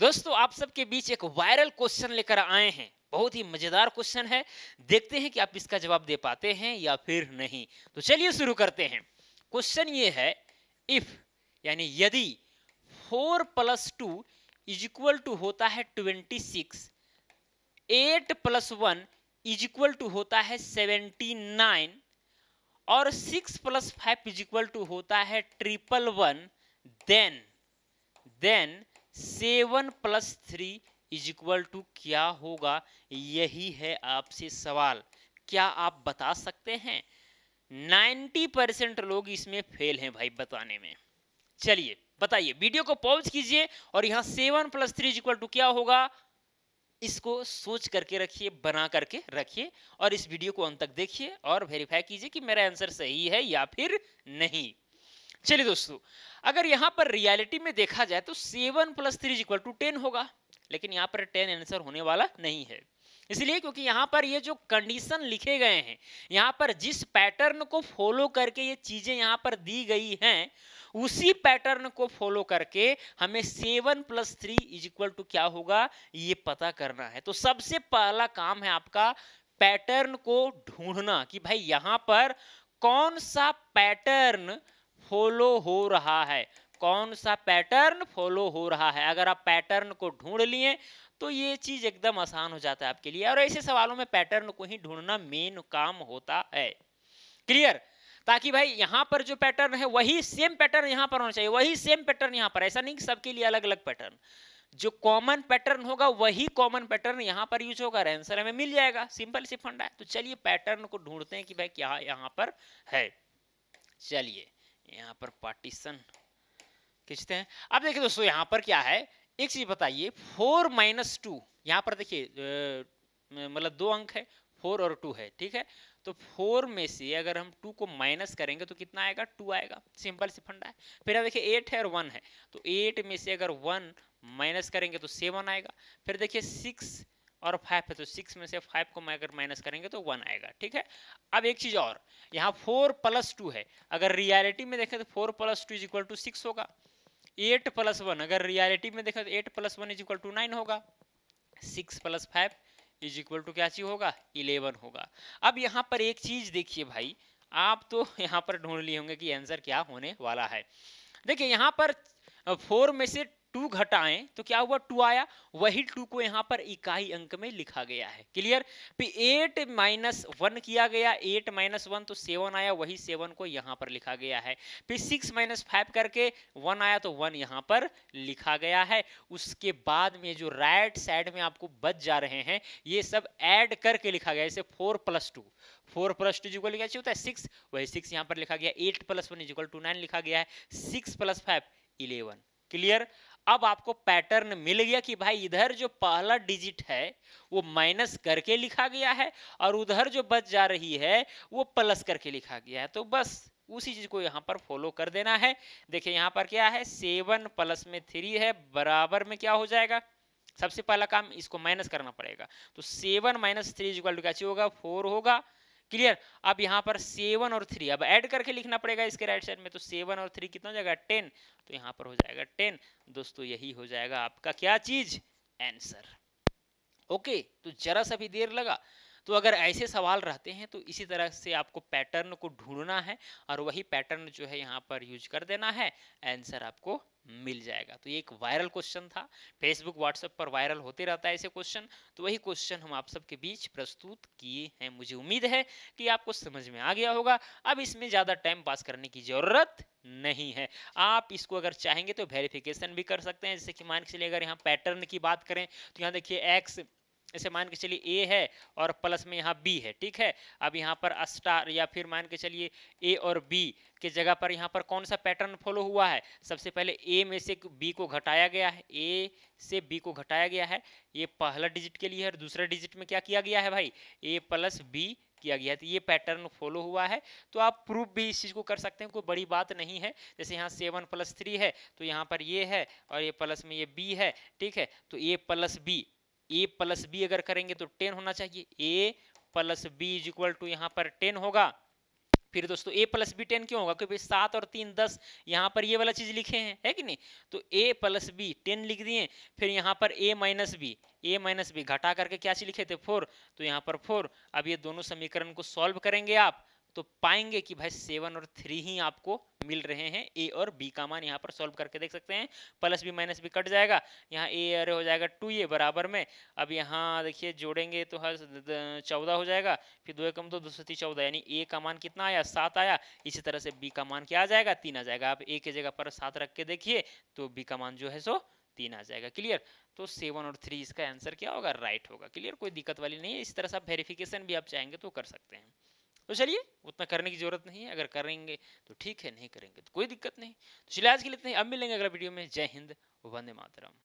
दोस्तों आप सबके बीच एक वायरल क्वेश्चन लेकर आए हैं बहुत ही मजेदार क्वेश्चन है देखते हैं कि आप इसका जवाब दे पाते हैं या फिर नहीं तो चलिए शुरू करते हैं क्वेश्चन ये है इफ यानी यदि four plus two is equal to होता है twenty six eight plus one is equal to होता है सेवेंटी नाइन और six plus five is equal to होता है triple one then then seven plus three is equal to क्या होगा यही है आपसे सवाल क्या आप बता सकते हैं नाइन्टी परसेंट लोग इसमें फेल हैं भाई बताने में चलिए बताइए वीडियो को पॉज कीजिए और यहां seven plus three is equal to क्या होगा इसको सोच करके रखिए बना करके रखिए और इस वीडियो को अंत तक देखिए और वेरीफाई कीजिए कि मेरा आंसर सही है या फिर नहीं चलिए दोस्तों अगर यहाँ पर रियलिटी में देखा जाए तो seven plus three equal to ten होगा लेकिन यहाँ पर टेन आंसर होने वाला नहीं है इसलिए क्योंकि यहाँ पर ये जो कंडीशन लिखे गए हैं यहाँ पर जिस पैटर्न को फॉलो करके ये चीज़ें यहाँ पर दी गई हैं उसी पैटर्न को फॉलो करके हमें seven plus three is equal to क्या होगा ये पता करना है तो सबसे पहला काम है आपका पैटर्न को ढूंढना कि भाई यहाँ पर कौन सा पैटर्न फॉलो हो रहा है कौन सा पैटर्न फॉलो हो रहा है अगर आप पैटर्न को ढूंढ लिए तो ये चीज एकदम आसान हो जाता है आपके लिए और ऐसे सवालों में पैटर्न को ही ढूंढना मेन काम होता है क्लियर ताकि भाई यहाँ पर जो पैटर्न है वही सेम पैटर्न यहाँ पर होना चाहिए वही सेम पैटर्न यहाँ पर ऐसा नहीं सबके लिए अलग अलग पैटर्न जो कॉमन पैटर्न होगा वही कॉमन पैटर्न यहाँ पर यूज होगा आंसर हमें मिल जाएगा सिंपल सी फंडा है तो चलिए पैटर्न को ढूंढते हैं कि भाई क्या यहाँ पर है चलिए यहाँ पर पार्टीशन खींचते हैं अब देखिए दोस्तों यहाँ पर क्या है एक चीज़ बताइए फोर माइनस टू यहाँ पर देखिए मतलब दो अंक है फोर और टू है ठीक है तो फोर में से अगर हम टू को माइनस करेंगे तो कितना आएगा टू आएगा सिंपल से फंडा है फिर देखिए एट है और वन है तो एट में से अगर वन माइनस करेंगे तो सेवन आएगा फिर देखिए सिक्स और फाइव है तो सिक्स में से फाइव को मैं अगर माइनस करेंगे तो वन आएगा ठीक है अब एक चीज़ और यहाँ फोर प्लस टू है अगर रियलिटी में देखें तो four plus two is equal to six होगा एट प्लस वन अगर रियलिटी में देखें तो eight plus one is equal to nine होगा six plus five is equal to क्या चीज़ होगा इलेवन होगा अब यहाँ पर एक चीज़ देखिए भाई आप तो यहाँ पर ढूंढ लिए होंगे कि आंसर क्या होने वाला है देखिए यहाँ पर फोर में से टू घटाएं तो क्या हुआ टू आया वही टू को यहां पर इकाई अंक में लिखा गया है क्लियर फिर एट माइनस वन किया गया एट माइनस वन तो सेवन आया वही सेवन को यहां पर लिखा गया है फिर सिक्स माइनस फाइव करके वन आया तो वन यहां पर लिखा गया है उसके बाद में जो राइट right साइड में आपको बच जा रहे हैं ये सब एड करके लिखा गया जैसे four plus two four plus two is equal क्या होता है सिक्स वही सिक्स यहां पर लिखा गया eight plus one is equal to nine लिखा गया है six plus five eleven clear अब आपको पैटर्न मिल गया कि भाई इधर जो पहला डिजिट है वो माइनस करके लिखा गया है और उधर जो बच जा रही है वो प्लस करके लिखा गया है तो बस उसी चीज को यहाँ पर फॉलो कर देना है देखिए यहाँ पर क्या है सेवन प्लस में थ्री है बराबर में क्या हो जाएगा सबसे पहला काम इसको माइनस करना पड़ेगा तो seven minus three equal to क्या होगा फोर होगा क्लियर अब यहाँ पर सेवन और थ्री अब ऐड करके लिखना पड़ेगा इसके राइट साइड में तो सेवन और थ्री कितना हो जाएगा टेन तो यहाँ पर हो जाएगा टेन दोस्तों यही हो जाएगा आपका क्या चीज आंसर ओके तो जरा सा भी देर लगा तो अगर ऐसे सवाल रहते हैं तो इसी तरह से आपको पैटर्न को ढूंढना है और वही पैटर्न जो है यहाँ पर यूज कर देना है आंसर आपको मिल जाएगा तो ये एक वायरल क्वेश्चन था फेसबुक व्हाट्सएप पर वायरल होते रहता है ऐसे क्वेश्चन तो वही क्वेश्चन हम आप सबके बीच प्रस्तुत किए हैं मुझे उम्मीद है कि आपको समझ में आ गया होगा अब इसमें ज़्यादा टाइम पास करने की ज़रूरत नहीं है आप इसको अगर चाहेंगे तो वेरिफिकेशन भी कर सकते हैं जैसे कि मान के चलिए अगर यहाँ पैटर्न की बात करें तो यहाँ देखिए एक्स ऐसे मान के चलिए ए है और प्लस में यहाँ बी है ठीक है अब यहाँ पर स्टार या फिर मान के चलिए ए और बी के जगह पर यहाँ पर कौन सा पैटर्न फॉलो हुआ है सबसे पहले ए में से बी को घटाया गया है ए से बी को घटाया गया है ये पहला डिजिट के लिए है और दूसरा डिजिट में क्या किया गया है भाई ए प्लस बी किया गया है तो ये पैटर्न फॉलो हुआ है तो आप प्रूफ भी इस चीज़ को कर सकते हैं कोई बड़ी बात नहीं है जैसे यहाँ सेवन प्लस थ्री है तो यहाँ पर ये है और ये प्लस में ये बी है ठीक है तो A plus B A plus B अगर करेंगे तो टेन होना चाहिए A plus B is equal to यहाँ पर टेन होगा फिर दोस्तों ए प्लस बी टेन क्यों होगा क्योंकि सात और तीन दस यहाँ पर ये वाला चीज़ लिखे हैं है कि नहीं तो ए प्लस बी टेन लिख दिए फिर यहाँ पर A minus B A minus B घटा करके क्या चीज़ लिखे थे फोर तो यहाँ पर फोर अब ये दोनों समीकरण को सॉल्व करेंगे आप तो पाएंगे कि भाई सेवन और थ्री ही आपको मिल रहे हैं ए और बी का मान यहाँ पर सॉल्व करके देख सकते हैं प्लस भी माइनस भी कट जाएगा यहाँ ए अरे हो जाएगा टू ए बराबर में अब यहाँ देखिए जोड़ेंगे तो हर चौदह हो जाएगा फिर दो एकम तो दो सौ चौदह यानी ए का मान कितना आया सात आया इसी तरह से बी का मान क्या आ जाएगा तीन आ जाएगा आप ए के जगह पर सात रख के देखिए तो बी का मान जो है सो तीन आ जाएगा क्लियर तो सेवन और थ्री इसका आंसर क्या होगा राइट होगा क्लियर कोई दिक्कत वाली नहीं है इस तरह से आप वेरिफिकेशन भी आप चाहेंगे तो कर सकते हैं तो चलिए उतना करने की जरूरत नहीं है अगर करेंगे तो ठीक है नहीं करेंगे तो कोई दिक्कत नहीं तो शिलाज के लिए इतना अब मिलेंगे अगला वीडियो में जय हिंद वंदे मातरम